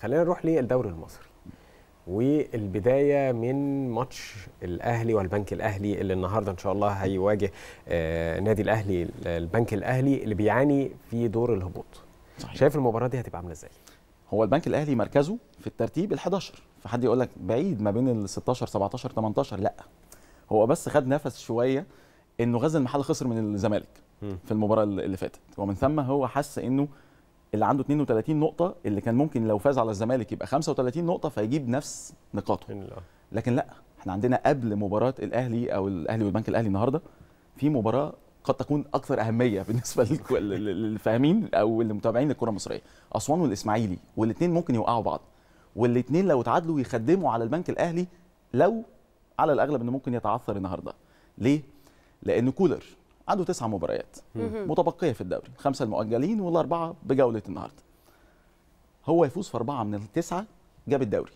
خلينا نروح للدوري المصري والبدايه من ماتش الاهلي والبنك الاهلي اللي النهارده ان شاء الله هيواجه آه، نادي الاهلي البنك الاهلي اللي بيعاني في دور الهبوط صحيح. شايف المباراه دي هتبقى عامله ازاي هو البنك الاهلي مركزه في الترتيب ال11 فحد يقول لك بعيد ما بين ال 16 17 18 لا هو بس خد نفس شويه انه غزل المحل خسر من الزمالك في المباراه اللي فاتت ومن ثم هو حس انه اللي عنده 32 نقطه اللي كان ممكن لو فاز على الزمالك يبقى 35 نقطه فيجيب نفس نقاطه لكن لا احنا عندنا قبل مباراه الاهلي او الاهلي والبنك الاهلي النهارده في مباراه قد تكون اكثر اهميه بالنسبه للفاهمين او المتابعين للكره المصريه اسوان والاسماعيلي والاثنين ممكن يوقعوا بعض والاثنين لو اتعادلوا يخدموا على البنك الاهلي لو على الاغلب انه ممكن يتعثر النهارده ليه لان كولر عنده تسع مباريات متبقيه في الدوري خمسه المؤجلين والاربعه بجوله النهارده هو يفوز في اربعه من التسعه جاب الدوري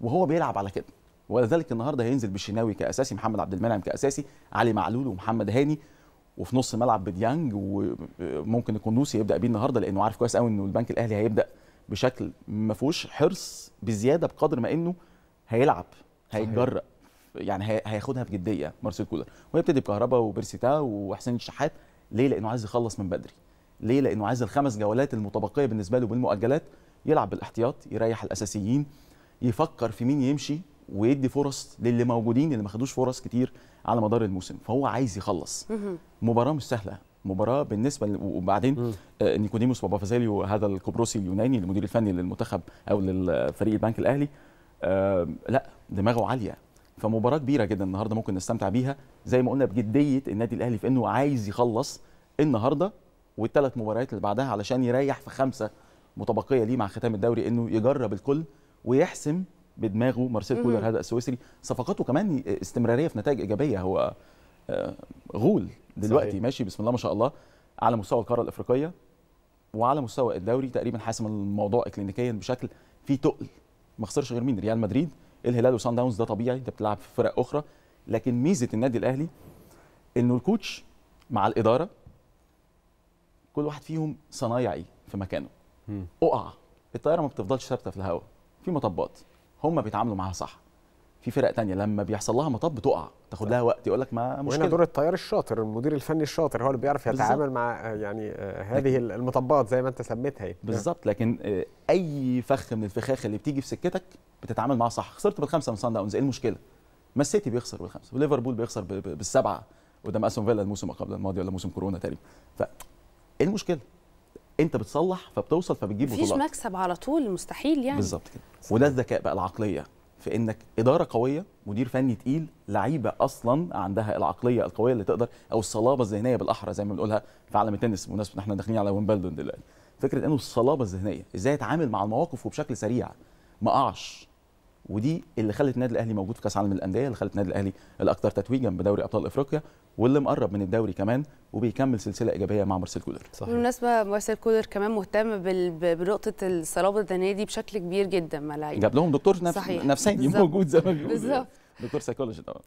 وهو بيلعب على كده ولذلك النهارده هينزل بالشناوي كاساسي محمد عبد المنعم كاساسي علي معلول ومحمد هاني وفي نص ملعب بديانج وممكن نوسي يبدا بيه النهارده لانه عارف كويس قوي انه البنك الاهلي هيبدا بشكل ما فيهوش حرص بزياده بقدر ما انه هيلعب هيتجرأ يعني هياخدها بجديه مارسيل كولر ويبتدي بكهربا وبيرسيتا وحسين الشحات ليه لانه عايز يخلص من بدري ليه لانه عايز الخمس جولات المتبقيه بالنسبه له بالمؤجلات يلعب بالاحتياط يريح الاساسيين يفكر في مين يمشي ويدي فرص للي موجودين اللي ما خدوش فرص كتير على مدار الموسم فهو عايز يخلص مباراه مش سهله مباراه بالنسبه ل... وبعدين آه نيكوديموس بابافازاليو هذا القبرصي اليوناني المدير الفني للمنتخب او للفريق البنك الاهلي آه لا دماغه عاليه فمباراه كبيره جدا النهارده ممكن نستمتع بيها زي ما قلنا بجديه النادي الاهلي في انه عايز يخلص النهارده والثلاث مباريات اللي بعدها علشان يريح في خمسه متبقيه ليه مع ختام الدوري انه يجرب الكل ويحسم بدماغه مارسيل كولر هذا السويسري صفقاته كمان استمراريه في نتائج ايجابيه هو آه، غول دلوقتي صحيح. ماشي بسم الله ما شاء الله على مستوى القاره الافريقيه وعلى مستوى الدوري تقريبا حاسم الموضوع اكلينيكيا بشكل فيه تقل ما خسرش غير مين ريال مدريد الهلال وسان داونز ده طبيعي انت بتلعب في فرق اخرى لكن ميزه النادي الاهلي انه الكوتش مع الاداره كل واحد فيهم صنايعي في مكانه اقع الطياره ما بتفضلش ثابته في الهواء في مطبات هم بيتعاملوا معاها صح في فرق تانية لما بيحصل لها مطب بتقع تاخد لها وقت يقول لك ما مشكله وهنا دور الطيار الشاطر المدير الفني الشاطر هو اللي بيعرف يتعامل مع يعني هذه المطبات زي ما انت سميتها يعني. بالظبط لكن آه، اي فخ من الفخاخ اللي بتيجي في سكتك بتتعامل معاه صح خسرت بالخمسه من صن داونز ايه المشكله ما السيتي بيخسر بالخمسه وليفربول بيخسر بالسبعه قدام اسون فيلا الموسم قبل الماضي ولا موسم كورونا تقريبا ف ايه المشكله انت بتصلح فبتوصل فبتجيب بطولات مفيش مكسب على طول مستحيل يعني بالظبط كده وده الذكاء بقى العقليه في انك اداره قويه مدير فني تقيل لعيبه اصلا عندها العقليه القويه اللي تقدر او الصلابه الذهنيه بالاحرى زي ما بنقولها في عالم التنس بمناسبه احنا داخلين على ويمبلدون دلوقتي فكره انه الصلابه الذهنيه ازاي اتعامل مع المواقف وبشكل سريع ما اقعش ودي اللي خلت النادي الاهلي موجود في كاس عالم الانديه اللي خلت النادي الاهلي الاكثر تتويجا بدوري ابطال افريقيا واللي مقرب من الدوري كمان وبيكمل سلسله ايجابيه مع مارسيل كولر صحيح. بالمناسبه مارسيل كولر كمان مهتم بنقطه الصلابه الذهنيه دي بشكل كبير جدا مع جاب لهم دكتور نفس... نفساني موجود زي ما بيقولوا بالظبط دكتور سيكولوجي طبعا